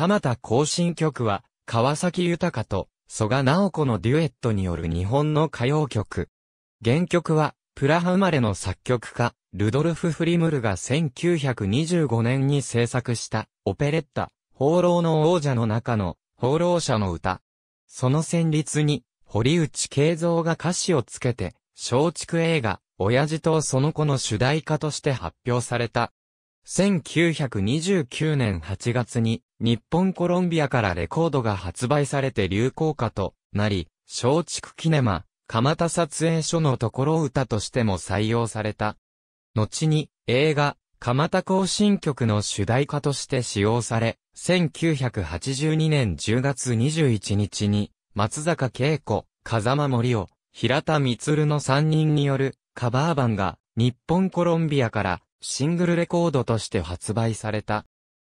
蒲田行進曲は、川崎豊と蘇我直子のデュエットによる日本の歌謡曲。原曲は、プラハ生まれの作曲家、ルドルフ・フリムルが1925年に制作したオペレッタ、放浪の王者の中の放浪者の歌。その旋律に、堀内慶三が歌詞をつけて、松竹映画、親父とその子の主題歌として発表された1929年8月に日本コロンビアからレコードが発売されて流行歌となり、松竹キネマ、蒲田撮影所のところ歌としても採用された。後に映画、蒲田行進曲の主題歌として使用され、1982年10月21日に、松坂恵子、風間森を、平田光の3人によるカバー版が日本コロンビアからシングルレコードとして発売された。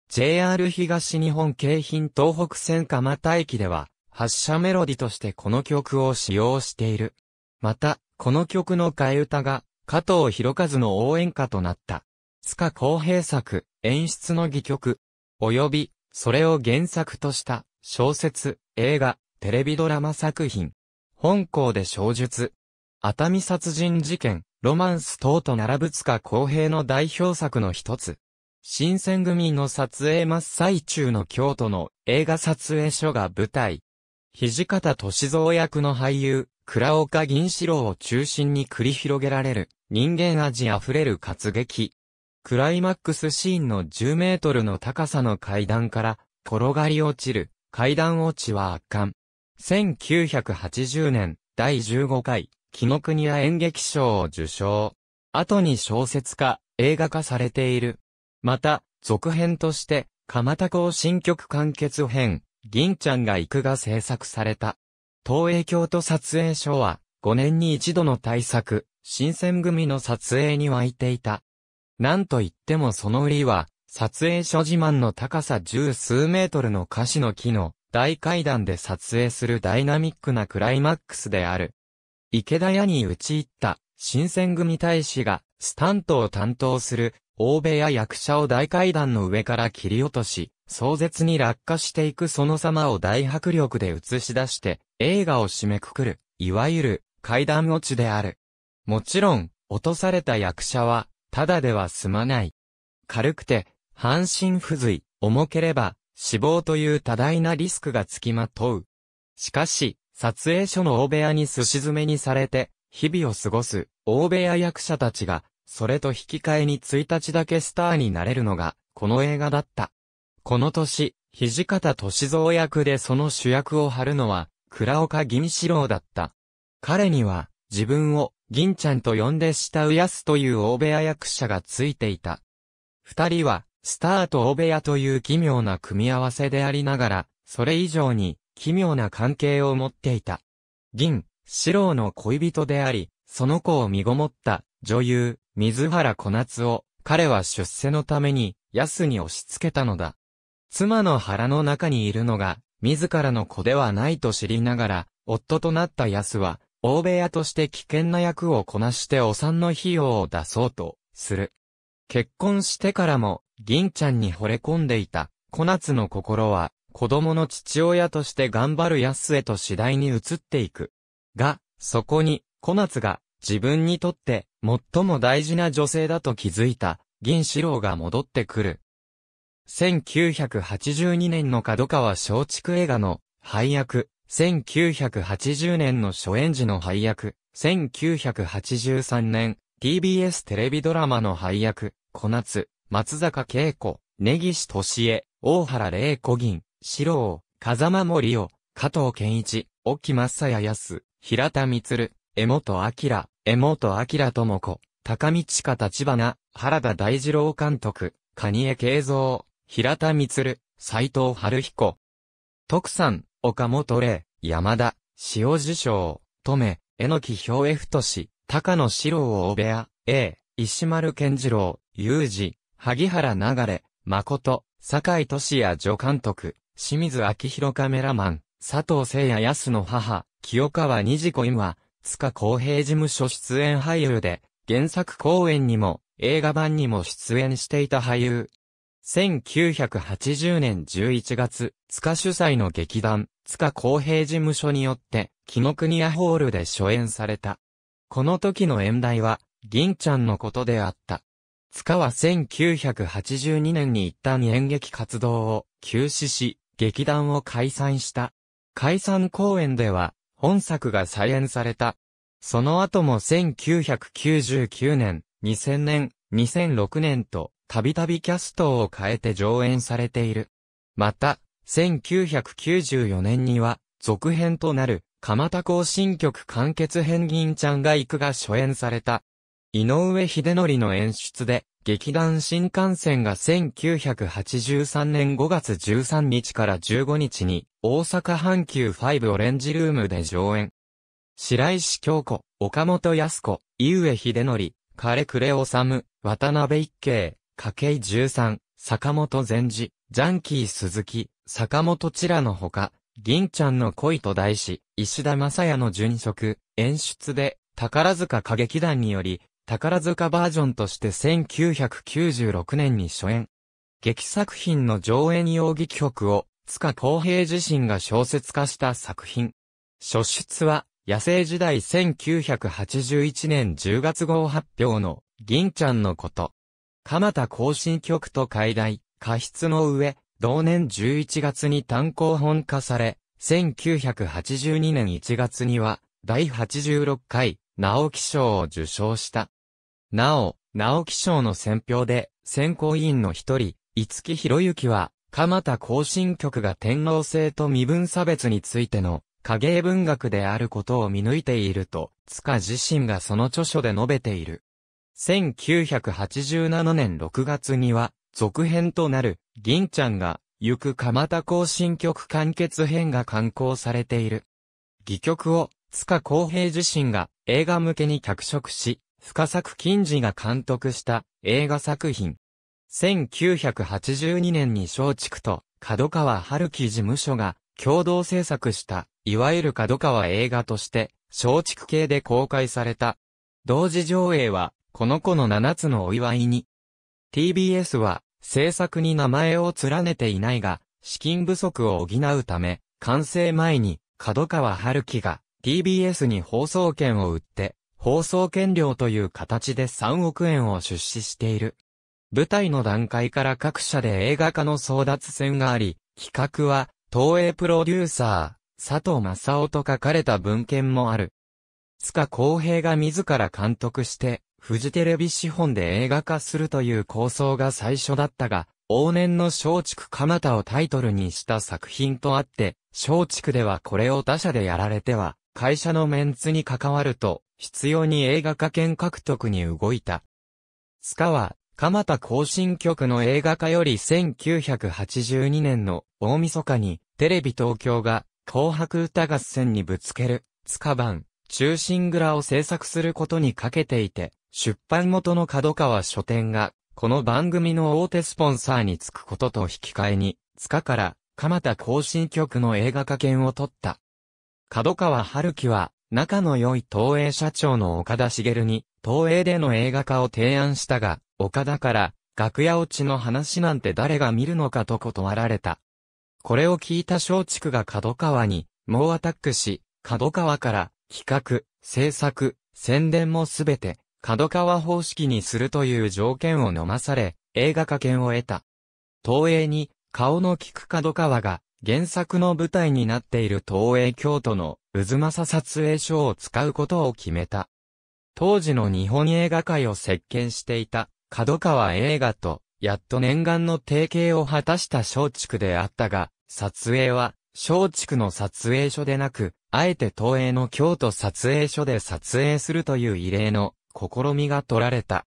JR 東日本京浜東北線蒲田駅では、発車メロディとしてこの曲を使用している。また、この曲の替え歌が、加藤博和の応援歌となった。塚公平作、演出の戯曲、及び、それを原作とした、小説、映画、テレビドラマ作品。本校で小述。熱海殺人事件、ロマンス等と並ぶ塚公平の代表作の一つ。新選組の撮影真っ最中の京都の映画撮影所が舞台。土方歳三役の俳優、倉岡銀四郎を中心に繰り広げられる人間味あふれる活劇。クライマックスシーンの10メートルの高さの階段から転がり落ちる階段落ちは圧巻。1980年第15回木ノ国屋演劇賞を受賞。後に小説化、映画化されている。また、続編として、蒲田港新曲完結編、銀ちゃんが行くが制作された。東映京都撮影所は、5年に一度の大作、新選組の撮影に湧いていた。なんといってもその売りは、撮影所自慢の高さ十数メートルの歌詞の木の大階段で撮影するダイナミックなクライマックスである。池田屋に打ち入った新選組大使がスタントを担当する欧米や役者を大階段の上から切り落とし、壮絶に落下していくその様を大迫力で映し出して映画を締めくくる、いわゆる階段落ちである。もちろん、落とされた役者は、ただでは済まない。軽くて、半身不随、重ければ、死亡という多大なリスクがつきまとう。しかし、撮影所の大部屋にすし詰めにされて、日々を過ごす、大部屋役者たちが、それと引き換えに1日だけスターになれるのが、この映画だった。この年、土方歳三役でその主役を張るのは、倉岡銀四郎だった。彼には、自分を、銀ちゃんと呼んで慕うやすという大部屋役者がついていた。二人は、スターと大部屋という奇妙な組み合わせでありながら、それ以上に、奇妙な関係を持っていた。銀、四郎の恋人であり、その子を身ごもった女優、水原小夏を、彼は出世のために、安に押し付けたのだ。妻の腹の中にいるのが、自らの子ではないと知りながら、夫となった安は、大部屋として危険な役をこなしてお産の費用を出そうと、する。結婚してからも、銀ちゃんに惚れ込んでいた、小夏の心は、子供の父親として頑張る安へと次第に移っていく。が、そこに、小夏が、自分にとって、最も大事な女性だと気づいた、銀四郎が戻ってくる。1982年の角川松竹映画の、配役、1980年の初演時の配役、1983年、TBS テレビドラマの配役、小夏、松坂慶子、根岸敏恵、大原玲子銀、四郎、風間森夫、加藤健一、沖正也康、平田光、江本明、江本明智子、高見知立花、原田大二郎監督、蟹江慶三、平田光、斎藤春彦。徳さん、岡本礼、山田、塩受賞、止め、榎木兵衛太志、高野四郎大部屋、A、石丸健二郎、雄二、萩原流れ、誠、坂井俊也助監督。清水明弘カメラマン、佐藤聖也康の母、清川二次子今、は、塚公平事務所出演俳優で、原作公演にも、映画版にも出演していた俳優。1980年11月、塚主催の劇団、塚公平事務所によって、木の国屋ホールで初演された。この時の演題は、銀ちゃんのことであった。塚は1982年に一旦演劇活動を休止し、劇団を解散した。解散公演では、本作が再演された。その後も1999年、2000年、2006年と、たびたびキャストを変えて上演されている。また、1994年には、続編となる、蒲田行新曲完結編銀ちゃんが行くが初演された。井上秀則の演出で、劇団新幹線が1983年5月13日から15日に大阪阪急5オレンジルームで上演。白石京子、岡本康子、井上秀則、枯暮治、渡辺一慶、計十三、坂本善治、ジャンキー鈴木、坂本千良のほか、銀ちゃんの恋と題し、石田正也の殉職、演出で、宝塚歌劇団により、宝塚バージョンとして1996年に初演。劇作品の上演用劇曲を、塚公平自身が小説化した作品。初出は、野生時代1981年10月号発表の、銀ちゃんのこと。鎌田行進曲と解題、過失の上、同年11月に単行本化され、1982年1月には、第86回、直木賞を受賞した。なお、直木賞の選評で、選考委員の一人、五木博之は、蒲田行進局が天皇制と身分差別についての影絵文学であることを見抜いていると、塚自身がその著書で述べている。1987年6月には、続編となる、銀ちゃんが、行く蒲田行進曲完結編が刊行されている。戯曲を、塚公平自身が映画向けに脚色し、深作金次が監督した映画作品。1982年に松竹と角川春樹事務所が共同制作した、いわゆる角川映画として、松竹系で公開された。同時上映は、この子の7つのお祝いに。TBS は、制作に名前を連ねていないが、資金不足を補うため、完成前に、角川春樹が TBS に放送権を売って、放送権料という形で3億円を出資している。舞台の段階から各社で映画化の争奪戦があり、企画は、東映プロデューサー、佐藤正夫と書かれた文献もある。塚公平が自ら監督して、フジテレビ資本で映画化するという構想が最初だったが、往年の松竹蒲田をタイトルにした作品とあって、松竹ではこれを他社でやられては、会社のメンツに関わると、必要に映画化権獲得に動いた。塚は、鎌田行進局の映画化より1982年の大晦日にテレビ東京が紅白歌合戦にぶつける塚版中心蔵を制作することにかけていて出版元の角川書店がこの番組の大手スポンサーにつくことと引き換えに塚から鎌田行進局の映画化権を取った。角川春樹は仲の良い東映社長の岡田茂に、東映での映画化を提案したが、岡田から、楽屋落ちの話なんて誰が見るのかと断られた。これを聞いた松竹が角川に、猛アタックし、角川から、企画、制作、宣伝もすべて、角川方式にするという条件を飲まされ、映画化権を得た。東映に、顔の利く角川が、原作の舞台になっている東映京都の渦政撮影所を使うことを決めた。当時の日本映画界を席巻していた角川映画とやっと念願の提携を果たした松竹であったが、撮影は松竹の撮影所でなく、あえて東映の京都撮影所で撮影するという異例の試みが取られた。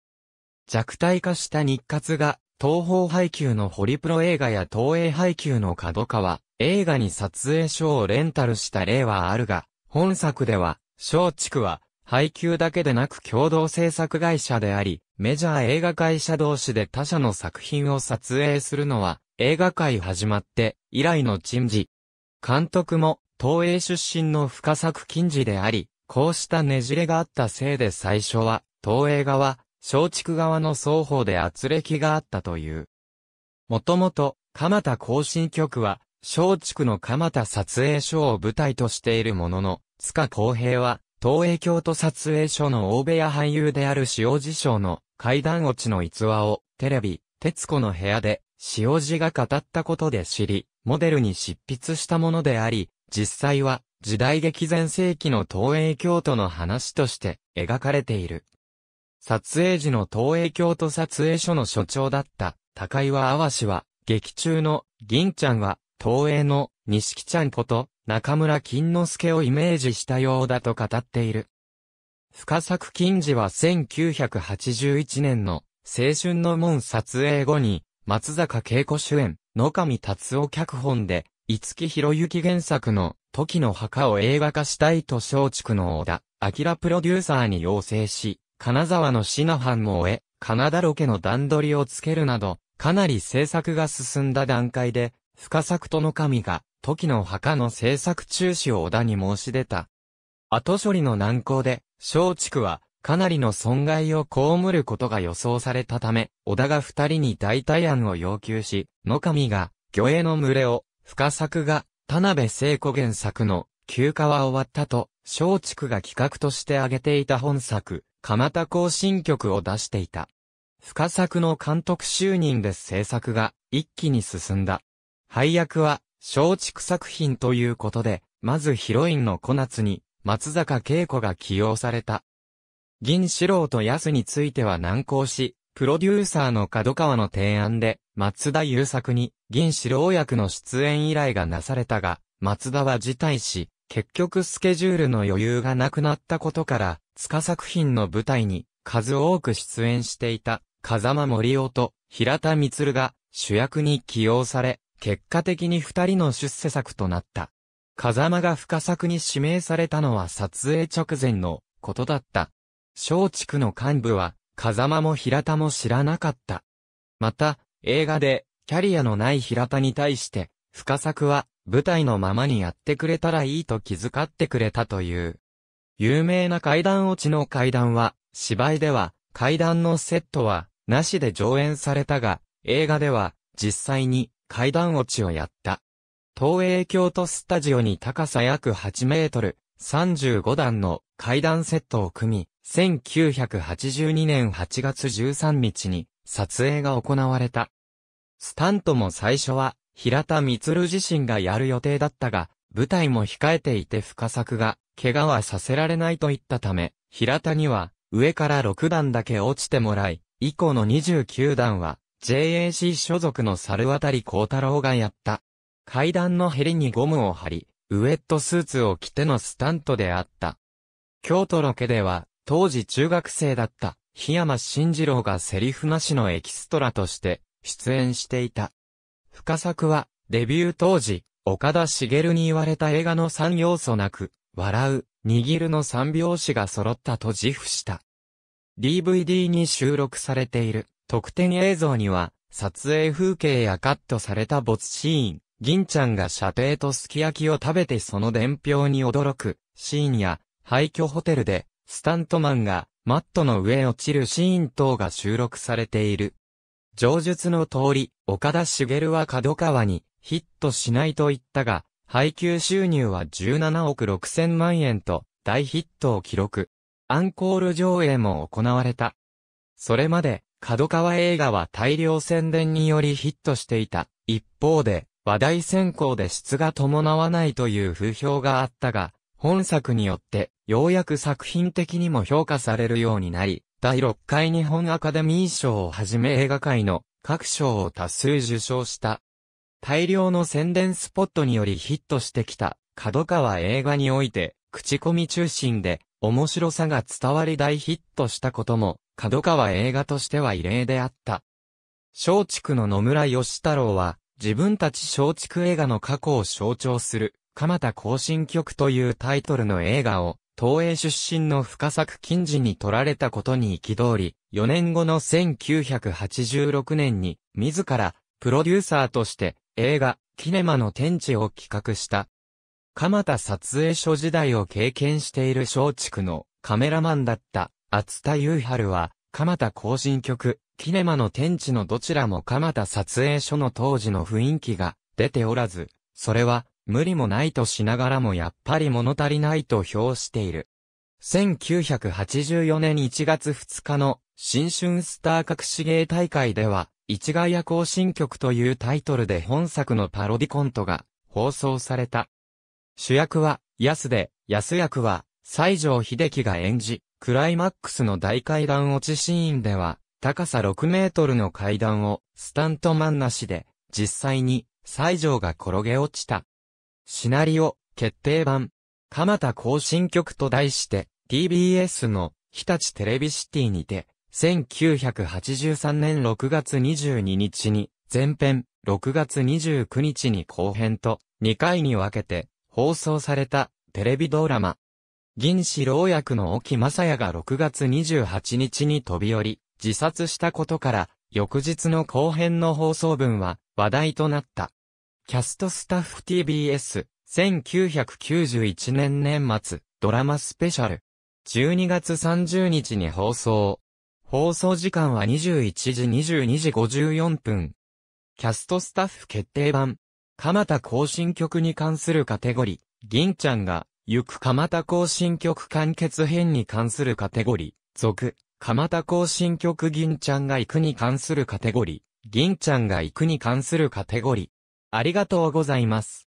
弱体化した日活が東方配給のホリプロ映画や東映配給の角川、映画に撮影書をレンタルした例はあるが、本作では、松竹は、配給だけでなく共同制作会社であり、メジャー映画会社同士で他社の作品を撮影するのは、映画界始まって以来の珍事。監督も、東映出身の深作金次であり、こうしたねじれがあったせいで最初は、東映側、松竹側の双方で圧力があったという。もともと、鎌田行進局は、松竹の鎌田撮影所を舞台としているものの、塚公平は、東映京都撮影所の大部屋俳優である塩地賞の階段落ちの逸話を、テレビ、徹子の部屋で、塩地が語ったことで知り、モデルに執筆したものであり、実際は、時代劇前世紀の東映京都の話として、描かれている。撮影時の東映京都撮影所の所長だった高岩淡氏は、劇中の銀ちゃんは、東映の錦ちゃんこと中村金之助をイメージしたようだと語っている。深作金次は1981年の青春の門撮影後に、松坂慶子主演、野上達夫脚本で、五木博之原作の時の墓を映画化したいと松竹の小田、明プロデューサーに要請し、金沢のシナハンも終え、カナダロケの段取りをつけるなど、かなり制作が進んだ段階で、深作との神が、時の墓の制作中止を小田に申し出た。後処理の難航で、松竹は、かなりの損害を被ることが予想されたため、小田が二人に代替案を要求し、野上が、魚影の群れを、深作が、田辺聖子原作の、休暇は終わったと、松竹が企画として挙げていた本作、蒲田行進曲を出していた。深作の監督就任で制作が一気に進んだ。配役は松竹作品ということで、まずヒロインの小夏に松坂慶子が起用された。銀四郎と安については難航し、プロデューサーの角川の提案で、松田優作に銀四郎役の出演依頼がなされたが、松田は辞退し、結局スケジュールの余裕がなくなったことから、塚作品の舞台に数多く出演していた風間森夫と平田光が主役に起用され、結果的に二人の出世作となった。風間が深作に指名されたのは撮影直前のことだった。松竹の幹部は風間も平田も知らなかった。また、映画でキャリアのない平田に対して、深作は舞台のままにやってくれたらいいと気遣ってくれたという。有名な階段落ちの階段は、芝居では、階段のセットは、なしで上演されたが、映画では、実際に、階段落ちをやった。東映京都スタジオに高さ約8メートル、35段の階段セットを組み、1982年8月13日に撮影が行われた。スタントも最初は平田光自身がやる予定だったが、舞台も控えていて深作が怪我はさせられないといったため、平田には、上から6段だけ落ちてもらい、以降の29段は、JAC 所属の猿渡幸太郎がやった。階段のヘリにゴムを貼り、ウエットスーツを着てのスタントであった。京都ロケでは、当時中学生だった、檜山慎二郎がセリフなしのエキストラとして、出演していた。深作は、デビュー当時、岡田茂に言われた映画の3要素なく、笑う、握るの三拍子が揃ったと自負した。DVD に収録されている特典映像には、撮影風景やカットされた没シーン、銀ちゃんが射程とすき焼きを食べてその伝票に驚くシーンや、廃墟ホテルで、スタントマンがマットの上落ちるシーン等が収録されている。上述の通り、岡田茂は角川にヒットしないと言ったが、配給収入は17億6千万円と大ヒットを記録。アンコール上映も行われた。それまで、角川映画は大量宣伝によりヒットしていた。一方で、話題選考で質が伴わないという風評があったが、本作によって、ようやく作品的にも評価されるようになり、第6回日本アカデミー賞をはじめ映画界の各賞を多数受賞した。大量の宣伝スポットによりヒットしてきた、角川映画において、口コミ中心で、面白さが伝わり大ヒットしたことも、角川映画としては異例であった。松竹の野村義太郎は、自分たち松竹映画の過去を象徴する、鎌田行進曲というタイトルの映画を、東映出身の深作金次に撮られたことに憤り、4年後の1986年に、自ら、プロデューサーとして、映画、キネマの天地を企画した。蒲田撮影所時代を経験している松竹のカメラマンだった厚田雄春は、蒲田行進曲、キネマの天地のどちらも蒲田撮影所の当時の雰囲気が出ておらず、それは無理もないとしながらもやっぱり物足りないと評している。1984年1月2日の新春スター隠し芸大会では、市ヶ谷行進曲というタイトルで本作のパロディコントが放送された。主役は安で、安役は西城秀樹が演じ、クライマックスの大階段落ちシーンでは、高さ6メートルの階段をスタントマンなしで、実際に西城が転げ落ちた。シナリオ、決定版、蒲田行進曲と題して、TBS の日立テレビシティにて1983年6月22日に前編、6月29日に後編と2回に分けて放送されたテレビドラマ。銀四郎役の沖正也が6月28日に飛び降り、自殺したことから、翌日の後編の放送分は話題となった。キャストスタッフ TBS、1991年年末、ドラマスペシャル。12月30日に放送。放送時間は21時22時54分。キャストスタッフ決定版。蒲田行進曲に関するカテゴリー、銀ちゃんが、行く蒲田行進曲完結編に関するカテゴリー、続、蒲田行進曲銀ちゃんが行くに関するカテゴリー、銀ちゃんが行くに関するカテゴリー。ありがとうございます。